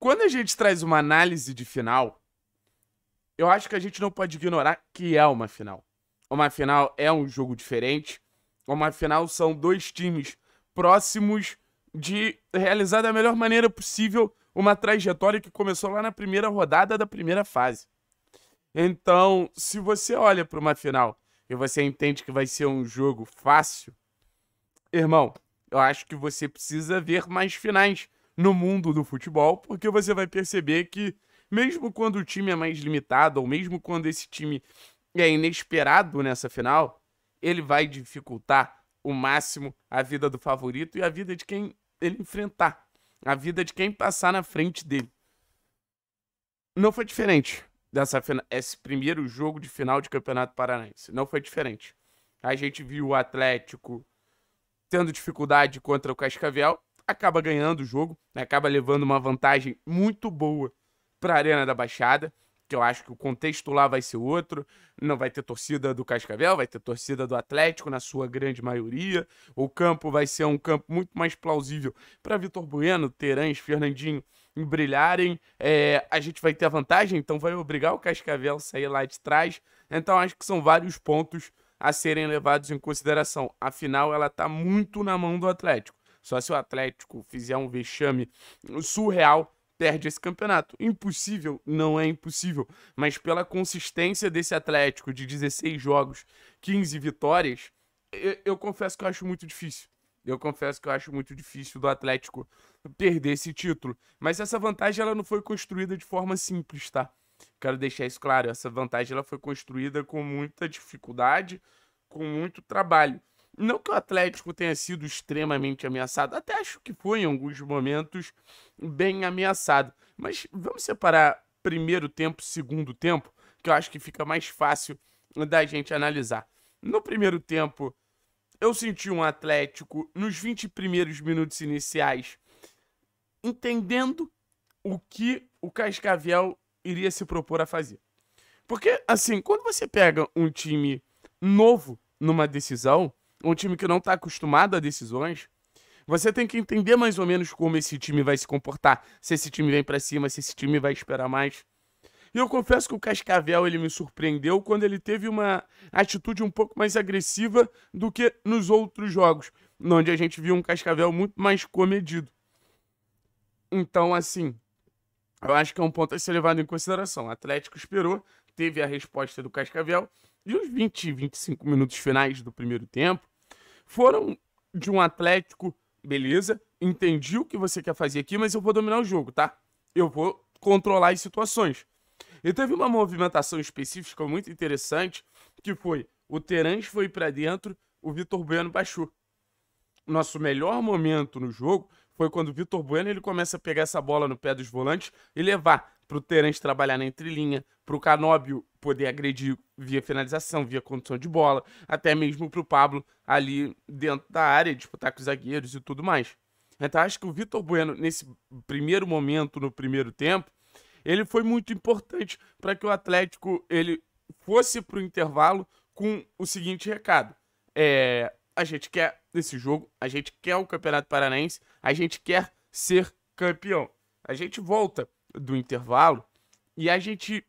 Quando a gente traz uma análise de final, eu acho que a gente não pode ignorar que é uma final. Uma final é um jogo diferente. Uma final são dois times próximos de realizar da melhor maneira possível uma trajetória que começou lá na primeira rodada da primeira fase. Então, se você olha para uma final e você entende que vai ser um jogo fácil, irmão, eu acho que você precisa ver mais finais no mundo do futebol, porque você vai perceber que, mesmo quando o time é mais limitado, ou mesmo quando esse time é inesperado nessa final, ele vai dificultar o máximo a vida do favorito e a vida de quem ele enfrentar, a vida de quem passar na frente dele. Não foi diferente dessa esse primeiro jogo de final de Campeonato Paranaense. Não foi diferente. A gente viu o Atlético tendo dificuldade contra o Cascavel acaba ganhando o jogo, né? acaba levando uma vantagem muito boa para a Arena da Baixada, que eu acho que o contexto lá vai ser outro. Não vai ter torcida do Cascavel, vai ter torcida do Atlético na sua grande maioria. O campo vai ser um campo muito mais plausível para Vitor Bueno, Terãs, Fernandinho brilharem. É, a gente vai ter a vantagem, então vai obrigar o Cascavel a sair lá de trás. Então acho que são vários pontos a serem levados em consideração. Afinal, ela está muito na mão do Atlético. Só se o Atlético fizer um vexame surreal, perde esse campeonato. Impossível? Não é impossível. Mas pela consistência desse Atlético de 16 jogos, 15 vitórias, eu, eu confesso que eu acho muito difícil. Eu confesso que eu acho muito difícil do Atlético perder esse título. Mas essa vantagem ela não foi construída de forma simples, tá? Quero deixar isso claro. Essa vantagem ela foi construída com muita dificuldade, com muito trabalho. Não que o Atlético tenha sido extremamente ameaçado, até acho que foi em alguns momentos bem ameaçado. Mas vamos separar primeiro tempo, segundo tempo, que eu acho que fica mais fácil da gente analisar. No primeiro tempo, eu senti um Atlético nos 20 primeiros minutos iniciais entendendo o que o Cascavel iria se propor a fazer. Porque, assim, quando você pega um time novo numa decisão, um time que não está acostumado a decisões, você tem que entender mais ou menos como esse time vai se comportar, se esse time vem para cima, se esse time vai esperar mais. E eu confesso que o Cascavel ele me surpreendeu quando ele teve uma atitude um pouco mais agressiva do que nos outros jogos, onde a gente viu um Cascavel muito mais comedido. Então, assim, eu acho que é um ponto a ser levado em consideração. O Atlético esperou, teve a resposta do Cascavel, e os 20, 25 minutos finais do primeiro tempo, foram de um Atlético, beleza, entendi o que você quer fazer aqui, mas eu vou dominar o jogo, tá? Eu vou controlar as situações. E teve uma movimentação específica muito interessante, que foi o Terence foi para dentro, o Vitor Bueno baixou. Nosso melhor momento no jogo foi quando o Vitor Bueno ele começa a pegar essa bola no pé dos volantes e levar para o Terence trabalhar na entrelinha, para o Canóbio poder agredir via finalização, via condução de bola, até mesmo para o Pablo ali dentro da área, disputar com os zagueiros e tudo mais. Então acho que o Vitor Bueno, nesse primeiro momento, no primeiro tempo, ele foi muito importante para que o Atlético ele fosse para o intervalo com o seguinte recado. É, a gente quer esse jogo, a gente quer o Campeonato Paranaense, a gente quer ser campeão. A gente volta do intervalo e a gente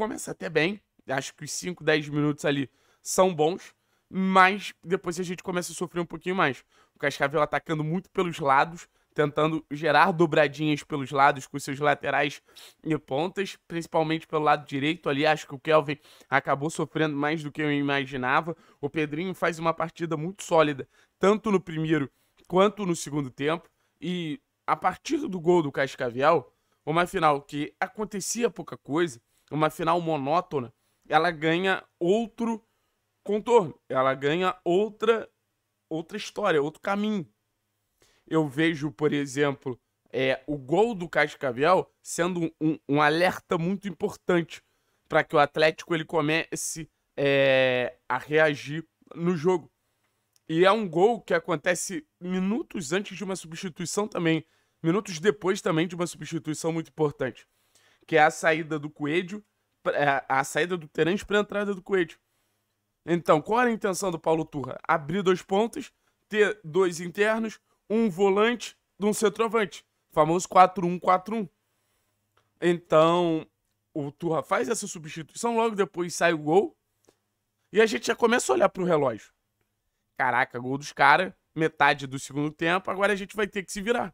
começa até bem. Acho que os 5, 10 minutos ali são bons. Mas depois a gente começa a sofrer um pouquinho mais. O Cascavel tá atacando muito pelos lados, tentando gerar dobradinhas pelos lados com seus laterais e pontas, principalmente pelo lado direito ali. Acho que o Kelvin acabou sofrendo mais do que eu imaginava. O Pedrinho faz uma partida muito sólida, tanto no primeiro quanto no segundo tempo. E a partir do gol do Cascavel, uma final que acontecia pouca coisa, uma final monótona, ela ganha outro contorno, ela ganha outra outra história, outro caminho. Eu vejo, por exemplo, é, o gol do Cascavel sendo um, um alerta muito importante para que o Atlético ele comece é, a reagir no jogo. E é um gol que acontece minutos antes de uma substituição também, minutos depois também de uma substituição muito importante que é a saída do Coelho, é, a saída do Terence para a entrada do Coelho. Então, qual era a intenção do Paulo Turra? Abrir dois pontos, ter dois internos, um volante de um centroavante. Famoso 4-1-4-1. Então, o Turra faz essa substituição, logo depois sai o gol. E a gente já começa a olhar para o relógio. Caraca, gol dos caras, metade do segundo tempo, agora a gente vai ter que se virar.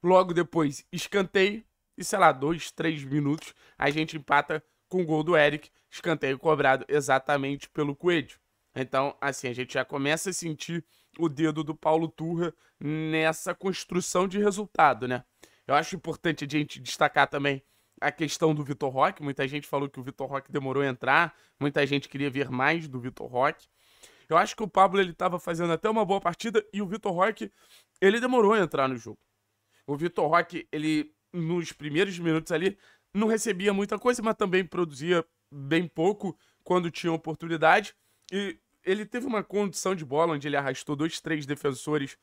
Logo depois, escanteio e, sei lá, dois, três minutos, a gente empata com o gol do Eric, escanteio cobrado exatamente pelo Coelho. Então, assim, a gente já começa a sentir o dedo do Paulo Turra nessa construção de resultado, né? Eu acho importante a gente destacar também a questão do Vitor Roque. Muita gente falou que o Vitor Roque demorou a entrar, muita gente queria ver mais do Vitor Roque. Eu acho que o Pablo ele estava fazendo até uma boa partida e o Vitor Roque ele demorou a entrar no jogo. O Vitor Roque ele nos primeiros minutos ali, não recebia muita coisa, mas também produzia bem pouco quando tinha oportunidade. E ele teve uma condução de bola onde ele arrastou dois, três defensores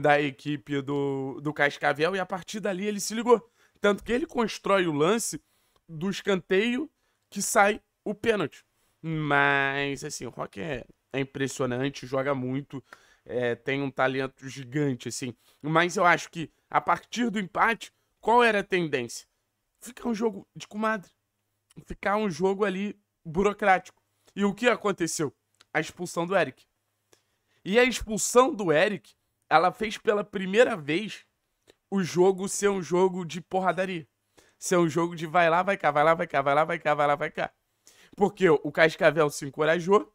da equipe do, do Cascavel e a partir dali ele se ligou. Tanto que ele constrói o lance do escanteio que sai o pênalti. Mas, assim, o Rock é, é impressionante, joga muito, é, tem um talento gigante, assim. Mas eu acho que a partir do empate, qual era a tendência? Ficar um jogo de comadre. Ficar um jogo ali burocrático. E o que aconteceu? A expulsão do Eric. E a expulsão do Eric, ela fez pela primeira vez o jogo ser um jogo de porradaria. Ser um jogo de vai lá, vai cá, vai lá, vai cá, vai lá, vai cá, vai lá, vai cá. Porque o Cascavel se encorajou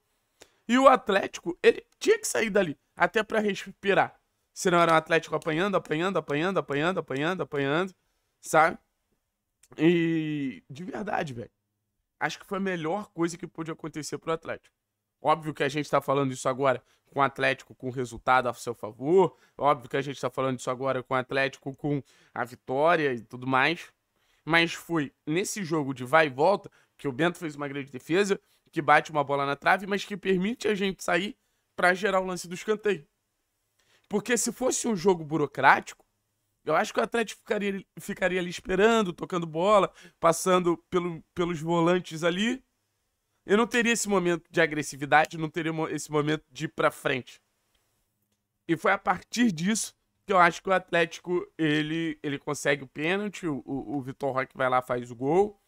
e o Atlético, ele tinha que sair dali, até para respirar se não era um Atlético apanhando, apanhando, apanhando, apanhando, apanhando, apanhando, sabe? E de verdade, velho. Acho que foi a melhor coisa que pôde acontecer pro Atlético. Óbvio que a gente tá falando isso agora com o Atlético com o resultado a seu favor. Óbvio que a gente tá falando isso agora com o Atlético com a vitória e tudo mais. Mas foi nesse jogo de vai e volta que o Bento fez uma grande defesa, que bate uma bola na trave, mas que permite a gente sair para gerar o lance do escanteio. Porque se fosse um jogo burocrático, eu acho que o Atlético ficaria, ficaria ali esperando, tocando bola, passando pelo, pelos volantes ali. Eu não teria esse momento de agressividade, não teria esse momento de ir pra frente. E foi a partir disso que eu acho que o Atlético ele, ele consegue o pênalti, o, o, o Vitor Roque vai lá faz o gol.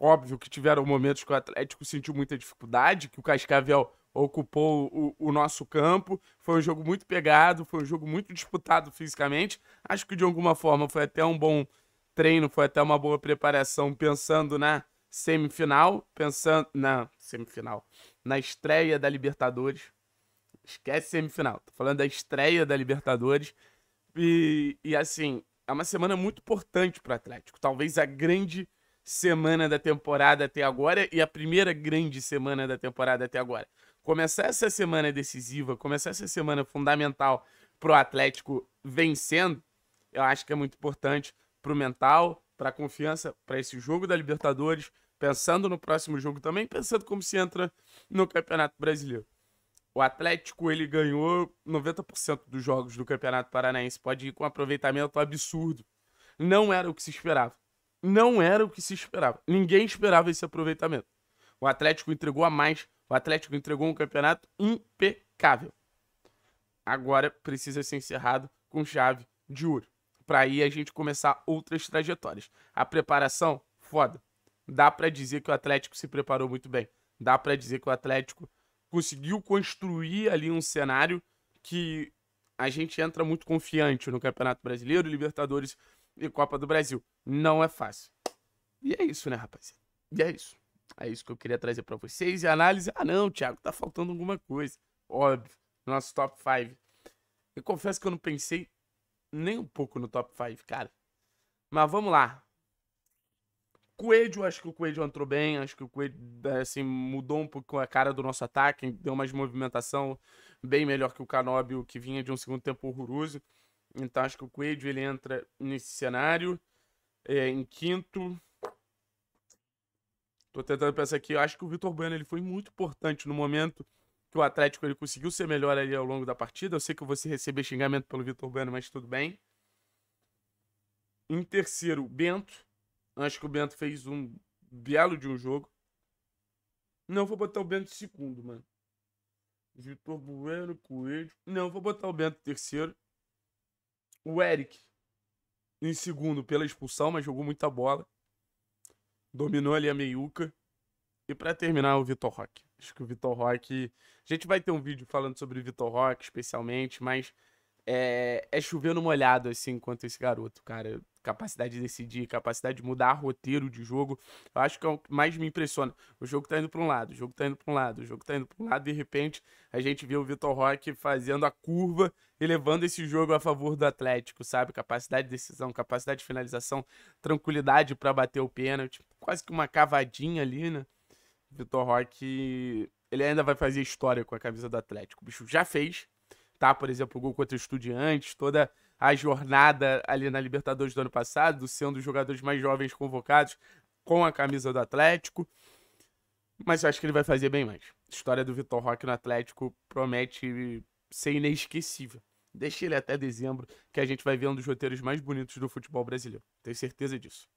Óbvio que tiveram momentos que o Atlético sentiu muita dificuldade, que o Cascavel ocupou o, o, nosso campo. Foi um jogo muito pegado, foi um jogo muito disputado fisicamente. Acho que de alguma forma foi até um bom treino, foi até uma boa preparação pensando na semifinal, pensando na semifinal, na estreia da Libertadores. Esquece semifinal, tô falando da estreia da Libertadores. E, e assim, é uma semana muito importante para o Atlético. Talvez a grande semana da temporada até agora e a primeira grande semana da temporada até agora começar essa semana decisiva, começar essa semana fundamental pro Atlético vencendo, eu acho que é muito importante pro mental, pra confiança, para esse jogo da Libertadores, pensando no próximo jogo também, pensando como se entra no Campeonato Brasileiro. O Atlético ele ganhou 90% dos jogos do Campeonato Paranaense, pode ir com um aproveitamento absurdo. Não era o que se esperava. Não era o que se esperava. Ninguém esperava esse aproveitamento. O Atlético entregou a mais. O Atlético entregou um campeonato impecável. Agora precisa ser encerrado com chave de ouro. Para aí a gente começar outras trajetórias. A preparação, foda. Dá para dizer que o Atlético se preparou muito bem. Dá para dizer que o Atlético conseguiu construir ali um cenário que a gente entra muito confiante no Campeonato Brasileiro, Libertadores e Copa do Brasil. Não é fácil. E é isso, né, rapaziada? E é isso. É isso que eu queria trazer para vocês. E análise. Ah, não, Thiago, tá faltando alguma coisa. Óbvio. Nosso top 5. Eu confesso que eu não pensei nem um pouco no top 5, cara. Mas vamos lá. Coelho, acho que o Coelho entrou bem. Acho que o Coelho, assim, mudou um pouco a cara do nosso ataque. Deu mais movimentação bem melhor que o Canóbio, que vinha de um segundo tempo horroroso. Então acho que o Coelho, ele entra nesse cenário. É, em quinto, Tô tentando pensar aqui. Eu acho que o Vitor Bueno ele foi muito importante no momento que o Atlético ele conseguiu ser melhor ali ao longo da partida. Eu sei que você receber xingamento pelo Vitor Bueno, mas tudo bem. Em terceiro, Bento. Acho que o Bento fez um belo de um jogo. Não vou botar o Bento em segundo, mano. Vitor Bueno, Coelho. Não, vou botar o Bento em terceiro. O Eric em segundo pela expulsão, mas jogou muita bola. Dominou ali a meiuca. E para terminar, o Vitor Roque. Acho que o Vitor Roque. A gente vai ter um vídeo falando sobre o Vitor Roque, especialmente, mas é, é chover no molhado, assim, quanto esse garoto, cara capacidade de decidir, capacidade de mudar roteiro de jogo. Eu acho que é o que mais me impressiona. O jogo tá indo para um lado, o jogo tá indo para um lado, o jogo tá indo para um lado, e de repente a gente vê o Vitor Roque fazendo a curva e levando esse jogo a favor do Atlético, sabe? Capacidade de decisão, capacidade de finalização, tranquilidade para bater o pênalti, quase que uma cavadinha ali, né? Vitor Roque, ele ainda vai fazer história com a camisa do Atlético. O bicho já fez, citar, por exemplo, o gol contra o Estudiantes, toda a jornada ali na Libertadores do ano passado, sendo os jogadores mais jovens convocados com a camisa do Atlético. Mas eu acho que ele vai fazer bem mais. A história do Vitor Roque no Atlético promete ser inesquecível. Deixa ele até dezembro, que a gente vai ver um dos roteiros mais bonitos do futebol brasileiro. Tenho certeza disso.